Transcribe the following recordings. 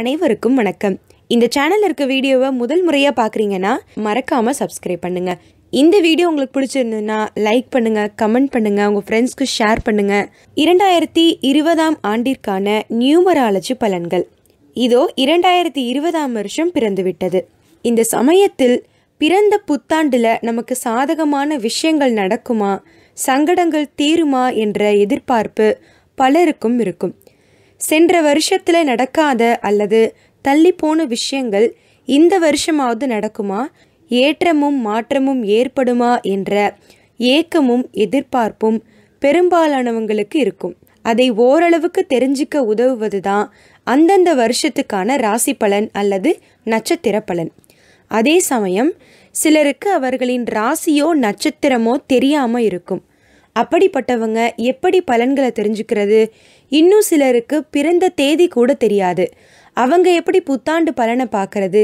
அனைவருக்கும் வணக்கம் இந்த சேனலில் இருக்க வீடியோவை முதல் முறையாக பார்க்குறீங்கன்னா மறக்காமல் சப்ஸ்கிரைப் பண்ணுங்கள் இந்த வீடியோ உங்களுக்கு பிடிச்சிருந்ததுன்னா லைக் பண்ணுங்கள் கமெண்ட் பண்ணுங்கள் உங்கள் ஃப்ரெண்ட்ஸ்க்கு ஷேர் பண்ணுங்கள் இரண்டாயிரத்தி இருபதாம் ஆண்டிற்கான நியூமராலஜி பலன்கள் இதோ இரண்டாயிரத்தி இருபதாம் வருஷம் பிறந்துவிட்டது இந்த சமயத்தில் பிறந்த புத்தாண்டில் நமக்கு சாதகமான விஷயங்கள் நடக்குமா சங்கடங்கள் தீருமா என்ற எதிர்பார்ப்பு பலருக்கும் இருக்கும் சென்ற வருஷத்தில் நடக்காத அல்லது தள்ளிப்போன விஷயங்கள் இந்த வருஷமாவது நடக்குமா ஏற்றமும் மாற்றமும் ஏற்படுமா என்ற ஏக்கமும் எதிர்பார்ப்பும் பெரும்பாலானவங்களுக்கு இருக்கும் அதை ஓரளவுக்கு தெரிஞ்சிக்க உதவுவது தான் அந்தந்த வருஷத்துக்கான ராசி பலன் அல்லது நட்சத்திர பலன் அதே சமயம் சிலருக்கு அவர்களின் ராசியோ நட்சத்திரமோ தெரியாமல் இருக்கும் அப்படிப்பட்டவங்க எப்படி பலன்களை தெரிஞ்சுக்கிறது இன்னும் சிலருக்கு பிறந்த தேதி கூட தெரியாது அவங்க எப்படி புத்தாண்டு பலனை பார்க்கறது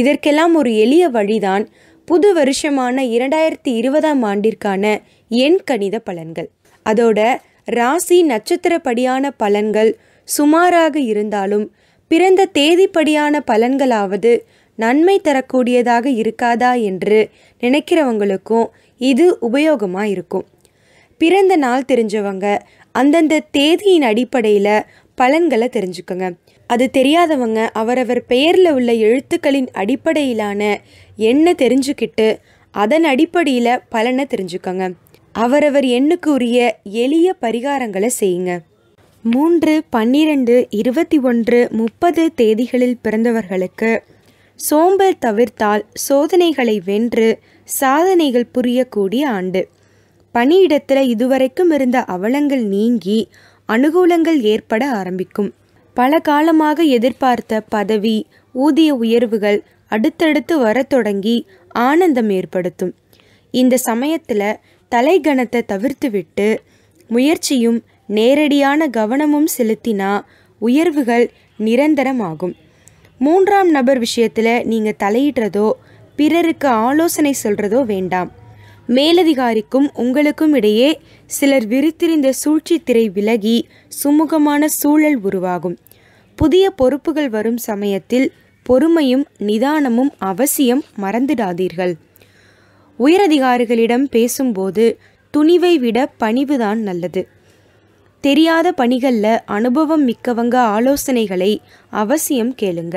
இதற்கெல்லாம் ஒரு எளிய வழிதான் புது வருஷமான இரண்டாயிரத்தி இருபதாம் ஆண்டிற்கான எண் கணித பலன்கள் அதோட ராசி நட்சத்திரப்படியான பலன்கள் சுமாராக இருந்தாலும் பிறந்த தேதிப்படியான பலன்களாவது நன்மை தரக்கூடியதாக இருக்காதா என்று நினைக்கிறவங்களுக்கும் இது உபயோகமாக இருக்கும் பிறந்த நாள் தெரிஞ்சவங்க அந்தந்த தேதியின் அடிப்படையில் பலன்களை தெரிஞ்சுக்கோங்க அது தெரியாதவங்க அவரவர் பெயரில் உள்ள எழுத்துக்களின் அடிப்படையிலான எண்ணை தெரிஞ்சுக்கிட்டு அதன் அடிப்படையில் பலனை தெரிஞ்சுக்கோங்க அவரவர் எண்ணுக்கு உரிய எளிய பரிகாரங்களை செய்யுங்க மூன்று பன்னிரெண்டு இருபத்தி ஒன்று முப்பது தேதிகளில் பிறந்தவர்களுக்கு சோம்பல் தவிர்த்தால் சோதனைகளை வென்று சாதனைகள் புரியக்கூடிய ஆண்டு பணியிடத்தில் இதுவரைக்கும் இருந்த அவலங்கள் நீங்கி அனுகூலங்கள் ஏற்பட ஆரம்பிக்கும் பல காலமாக எதிர்பார்த்த பதவி ஊதிய உயர்வுகள் அடுத்தடுத்து வர தொடங்கி ஆனந்தம் ஏற்படுத்தும் இந்த சமயத்தில் தலைகணத்தை தவிர்த்துவிட்டு முயற்சியும் நேரடியான கவனமும் செலுத்தினா உயர்வுகள் நிரந்தரமாகும் மூன்றாம் நபர் விஷயத்தில் நீங்கள் தலையிடுறதோ பிறருக்கு ஆலோசனை சொல்கிறதோ வேண்டாம் மேலதிகாரிக்கும் உங்களுக்கும் இடையே சிலர் விரித்திருந்த சூழ்ச்சி திரை விலகி சுமூகமான சூழல் உருவாகும் புதிய பொறுப்புகள் வரும் சமயத்தில் பொறுமையும் நிதானமும் அவசியம் மறந்துடாதீர்கள் உயரதிகாரிகளிடம் பேசும்போது துணிவை விட பணிவுதான் நல்லது தெரியாத பணிகளில் அனுபவம் மிக்கவங்க ஆலோசனைகளை அவசியம் கேளுங்க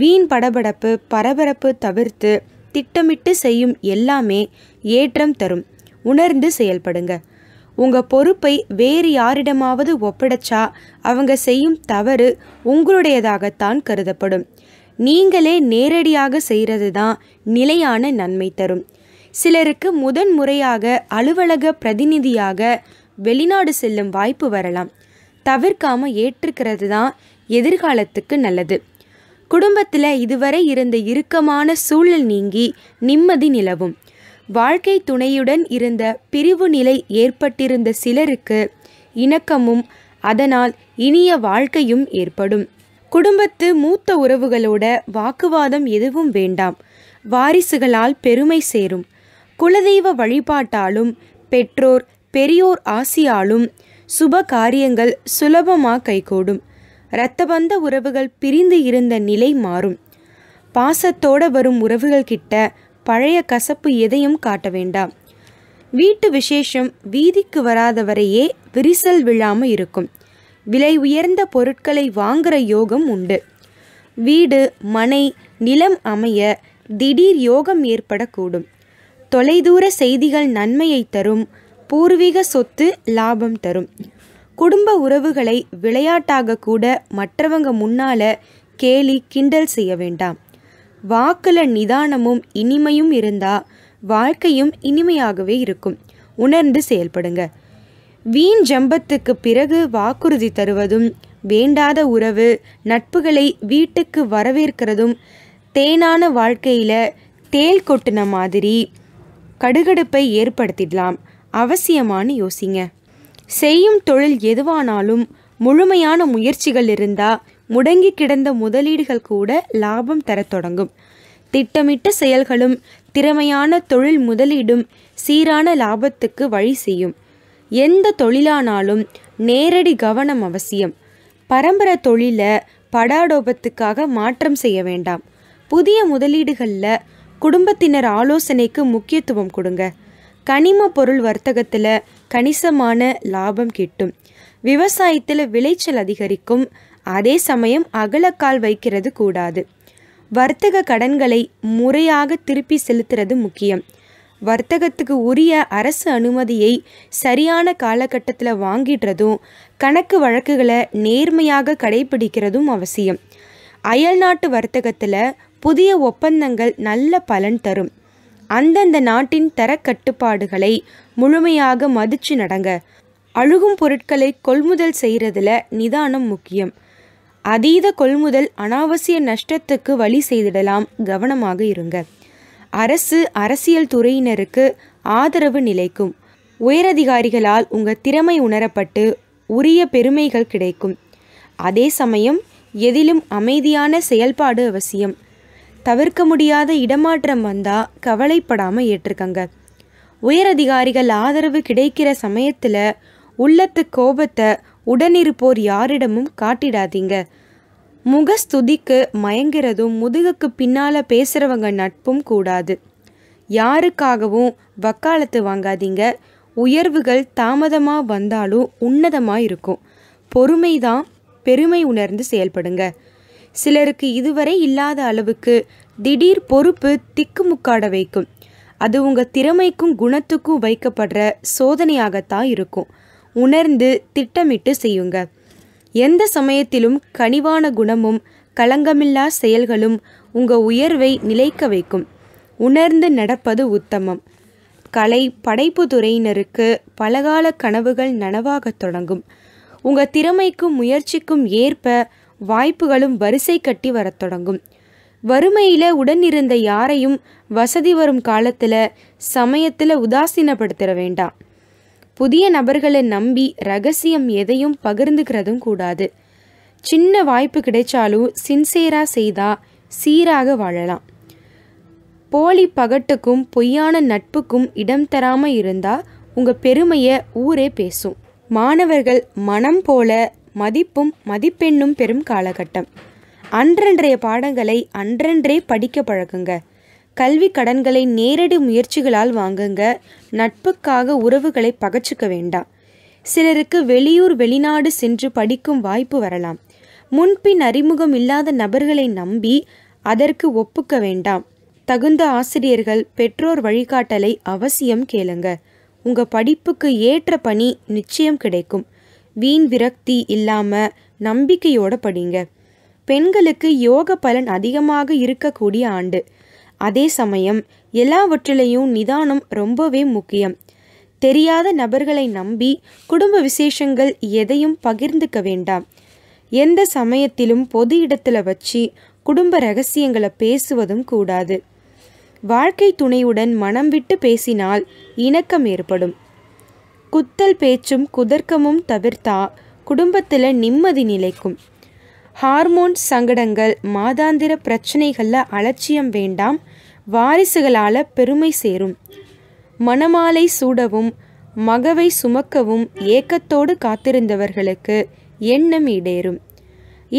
வீண் படபடப்பு பரபரப்பு தவிர்த்து திட்டமிட்டு செய்யும் எல்லாமே ஏற்றம் தரும் உணர்ந்து செயல்படுங்க உங்கள் பொறுப்பை வேறு யாரிடமாவது ஒப்படைச்சா அவங்க செய்யும் தவறு உங்களுடையதாகத்தான் கருதப்படும் நீங்களே நேரடியாக செய்கிறது தான் நிலையான நன்மை தரும் சிலருக்கு முதன் முறையாக அலுவலக பிரதிநிதியாக வெளிநாடு செல்லும் வாய்ப்பு வரலாம் தவிர்க்காமல் ஏற்றுக்கிறது தான் எதிர்காலத்துக்கு நல்லது குடும்பத்தில் இதுவரை இருந்த இறுக்கமான சூழல் நீங்கி நிம்மதி நிலவும் வாழ்க்கை துணையுடன் இருந்த பிரிவு நிலை ஏற்பட்டிருந்த சிலருக்கு இணக்கமும் அதனால் இனிய வாழ்க்கையும் ஏற்படும் குடும்பத்து மூத்த உறவுகளோட வாக்குவாதம் எதுவும் வேண்டாம் வாரிசுகளால் பெருமை சேரும் குலதெய்வ வழிபாட்டாலும் பெற்றோர் பெரியோர் ஆசியாலும் சுப காரியங்கள் சுலபமாக கைகூடும் இரத்தபந்த உறவுகள் பிரிந்து இருந்த நிலை மாறும் பாசத்தோட வரும் உறவுகள் கிட்ட பழைய கசப்பு எதையும் காட்ட வேண்டாம் வீட்டு விசேஷம் வீதிக்கு வராதவரையே விரிசல் விழாமல் இருக்கும் விலை உயர்ந்த பொருட்களை வாங்குற யோகம் உண்டு வீடு மனை நிலம் அமைய திடீர் யோகம் ஏற்படக்கூடும் தொலைதூர செய்திகள் நன்மையை தரும் பூர்வீக சொத்து லாபம் தரும் குடும்ப உறவுகளை விளையாட்டாக கூட மற்றவங்க முன்னால கேலி கிண்டல் செய்ய வேண்டாம் வாக்குல நிதானமும் இனிமையும் இருந்தா வாழ்க்கையும் இனிமையாகவே இருக்கும் உணர்ந்து செயல்படுங்க வீண் ஜம்பத்துக்கு பிறகு வாக்குறுதி தருவதும் வேண்டாத உறவு நட்புகளை வீட்டுக்கு வரவேற்கிறதும் தேனான வாழ்க்கையில் தேல் கொட்டின மாதிரி கடுகடுப்பை ஏற்படுத்திடலாம் அவசியமானு யோசிங்க செய்யும் தொழில் எதுவானாலும் முழுமையான முயற்சிகள் இருந்தால் முடங்கி கிடந்த முதலீடுகள் கூட லாபம் தரத் தொடங்கும் திட்டமிட்ட செயல்களும் திறமையான தொழில் முதலீடும் சீரான லாபத்துக்கு வழி செய்யும் எந்த தொழிலானாலும் நேரடி கவனம் அவசியம் பரம்பரை தொழிலை படாடோபத்துக்காக மாற்றம் செய்ய வேண்டாம் புதிய முதலீடுகளில் குடும்பத்தினர் ஆலோசனைக்கு முக்கியத்துவம் கொடுங்க கனிம பொருள் வர்த்தகத்தில் கணிசமான லாபம் கிட்டும் விவசாயத்தில் விளைச்சல் அதிகரிக்கும் அதே சமயம் அகலக்கால் வைக்கிறது கூடாது வர்த்தக கடன்களை முறையாக திருப்பி செலுத்துறது முக்கியம் வர்த்தகத்துக்கு உரிய அரசு அனுமதியை சரியான காலகட்டத்தில் வாங்கிடுறதும் கணக்கு வழக்குகளை நேர்மையாக கடைபிடிக்கிறதும் அவசியம் அயல்நாட்டு வர்த்தகத்தில் புதிய ஒப்பந்தங்கள் நல்ல பலன் தரும் அந்தந்த நாட்டின் தரக்கட்டுப்பாடுகளை முழுமையாக மதிச்சு நடங்க அழுகும் பொருட்களை கொள்முதல் செய்கிறதுல நிதானம் முக்கியம் அதீத கொள்முதல் அனாவசிய நஷ்டத்துக்கு வழி செய்திடலாம் கவனமாக இருங்க அரசு அரசியல் துறையினருக்கு ஆதரவு நிலைக்கும் உயரதிகாரிகளால் உங்கள் திறமை உணரப்பட்டு உரிய பெருமைகள் கிடைக்கும் அதே சமயம் எதிலும் அமைதியான செயல்பாடு அவசியம் தவிர்க்க முடியாத இடமாற்றம் வந்தால் கவலைப்படாமல் ஏற்றிருக்காங்க உயர் அதிகாரிகள் ஆதரவு கிடைக்கிற சமயத்தில் உள்ளத்து கோபத்தை உடனிருப்போர் யாரிடமும் காட்டிடாதீங்க முகஸ்துதிக்கு மயங்கிறதும் முதுகுக்கு பின்னால் பேசுகிறவங்க நட்பும் கூடாது யாருக்காகவும் வக்காலத்து வாங்காதீங்க உயர்வுகள் தாமதமாக வந்தாலும் உன்னதமாக இருக்கும் பொறுமை தான் பெருமை உணர்ந்து செயல்படுங்க சிலருக்கு இதுவரை இல்லாத அளவுக்கு திடீர் பொறுப்பு திக்குமுக்காட வைக்கும் அது உங்கள் திறமைக்கும் குணத்துக்கும் வைக்கப்படுற சோதனையாகத்தான் இருக்கும் உணர்ந்து திட்டமிட்டு செய்யுங்க எந்த சமயத்திலும் கனிவான குணமும் களங்கமில்லா செயல்களும் உங்கள் உயர்வை நிலைக்க வைக்கும் உணர்ந்து நடப்பது உத்தமம் கலை படைப்பு துறையினருக்கு பலகால கனவுகள் நனவாகத் தொடங்கும் உங்கள் திறமைக்கும் முயற்சிக்கும் ஏற்ப வாய்ப்புகளும் வரிசை கட்டி வரத் தொடங்கும் வறுமையில் உடன் இருந்த யாரையும் வசதி வரும் காலத்தில் சமயத்தில் உதாசீனப்படுத்திட வேண்டாம் புதிய நபர்களை நம்பி ரகசியம் எதையும் பகிர்ந்துக்கிறதும் கூடாது சின்ன வாய்ப்பு கிடைச்சாலும் சின்சேராக செய்தா சீராக வாழலாம் போலி பகட்டுக்கும் பொய்யான நட்புக்கும் இடம் தராமல் இருந்தால் உங்கள் பெருமையை ஊரே பேசும் மாணவர்கள் மனம் போல மதிப்பும் மதிப்பெண்ணும் பெறும் காலகட்டம் அன்றன்றைய பாடங்களை அன்றன்றே படிக்க பழக்குங்க கல்வி கடன்களை நேரடி முயற்சிகளால் வாங்குங்க நட்புக்காக உறவுகளை பகச்சிக்க வேண்டாம் சிலருக்கு வெளியூர் வெளிநாடு சென்று படிக்கும் வாய்ப்பு வரலாம் முன்பின் அறிமுகம் இல்லாத நபர்களை நம்பி அதற்கு ஒப்புக்க வேண்டாம் தகுந்த ஆசிரியர்கள் பெற்றோர் வழிகாட்டலை அவசியம் கேளுங்க உங்கள் படிப்புக்கு ஏற்ற பணி நிச்சயம் கிடைக்கும் வீண் விரக்தி இல்லாமல் நம்பிக்கையோட படிங்க பெண்களுக்கு யோக பலன் அதிகமாக இருக்கக்கூடிய ஆண்டு அதே சமயம் எல்லாவற்றிலையும் நிதானம் ரொம்பவே முக்கியம் தெரியாத நபர்களை நம்பி குடும்ப விசேஷங்கள் எதையும் பகிர்ந்துக்க வேண்டாம் எந்த சமயத்திலும் பொது இடத்துல வச்சு குடும்ப ரகசியங்களை பேசுவதும் கூடாது வாழ்க்கை துணையுடன் மனம் விட்டு பேசினால் இணக்கம் ஏற்படும் குத்தல் பேச்சும் குதர்க்கமும் தவிர்த்தா குடும்பத்தில் நிம்மதி நிலைக்கும் ஹார்மோன் சங்கடங்கள் மாதாந்திர பிரச்சனைகளில் அலட்சியம் வேண்டாம் வாரிசுகளால் பெருமை சேரும் மணமாலை சூடவும் மகவை சுமக்கவும் ஏக்கத்தோடு காத்திருந்தவர்களுக்கு எண்ணம் ஈடேறும்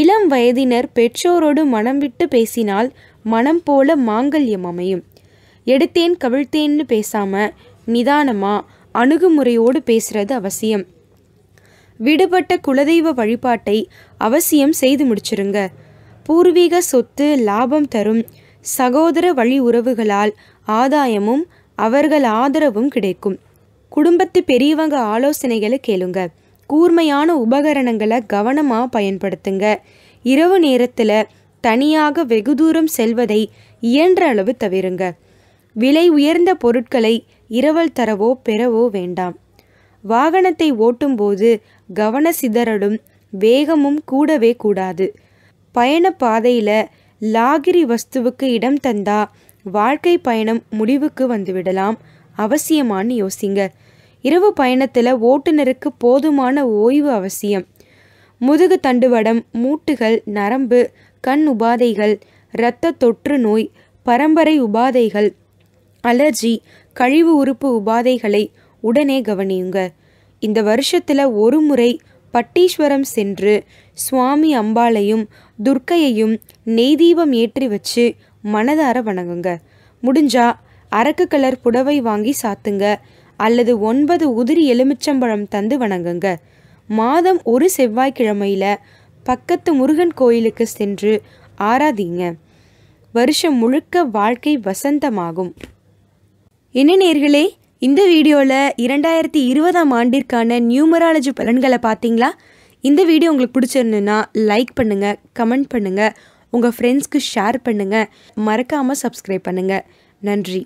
இளம் வயதினர் பெற்றோரோடு மனம் விட்டு பேசினால் மனம் போல மாங்கல்யம் அமையும் எடுத்தேன் கவிழ்த்தேன்னு பேசாம நிதானமாக அணுகுமுறையோடு பேசுறது அவசியம் விடுபட்ட குலதெய்வ வழிபாட்டை அவசியம் செய்து முடிச்சிருங்க பூர்வீக சொத்து லாபம் தரும் சகோதர வழி உறவுகளால் ஆதாயமும் அவர்கள் ஆதரவும் கிடைக்கும் குடும்பத்து பெரியவங்க ஆலோசனைகளை கேளுங்க கூர்மையான உபகரணங்களை கவனமாக பயன்படுத்துங்க இரவு நேரத்தில் தனியாக வெகு தூரம் செல்வதை இயன்ற அளவு தவிருங்க விலை உயர்ந்த பொருட்களை இரவல் தரவோ பெறவோ வேண்டாம் வாகனத்தை ஓட்டும்போது கவன சிதறலும் வேகமும் கூடவே கூடாது பயண பாதையில் லாகிரி வஸ்துவுக்கு இடம் தந்தா வாழ்க்கை பயணம் முடிவுக்கு வந்துவிடலாம் அவசியமான்னு யோசிங்க இரவு பயணத்தில் ஓட்டுநருக்கு போதுமான ஓய்வு அவசியம் முதுகு தண்டுவடம் மூட்டுகள் நரம்பு கண் உபாதைகள் இரத்த தொற்று நோய் பரம்பரை உபாதைகள் அலர்ஜி கழிவு உறுப்பு உபாதைகளை உடனே கவனியுங்க இந்த வருஷத்தில் ஒரு முறை பட்டீஸ்வரம் சென்று சுவாமி அம்பாளையும் துர்க்கையையும் நெய் தீபம் ஏற்றி வச்சு மனதார வணங்குங்க முடிஞ்சா அரக்கு கலர் புடவை வாங்கி சாத்துங்க அல்லது ஒன்பது உதிரி எலுமிச்சம்பழம் தந்து வணங்குங்க மாதம் ஒரு செவ்வாய்க்கிழமையில பக்கத்து முருகன் கோயிலுக்கு சென்று ஆராதிங்க வருஷம் முழுக்க வாழ்க்கை வசந்தமாகும் என்ன நேர்களே இந்த வீடியோவில் இரண்டாயிரத்தி இருபதாம் ஆண்டிற்கான நியூமராலஜி பலன்களை பார்த்தீங்களா இந்த வீடியோ உங்களுக்கு பிடிச்சிருந்துன்னா லைக் பண்ணுங்கள் கமெண்ட் பண்ணுங்கள் உங்கள் ஃப்ரெண்ட்ஸ்க்கு ஷேர் பண்ணுங்கள் மறக்காமல் சப்ஸ்கிரைப் பண்ணுங்கள் நன்றி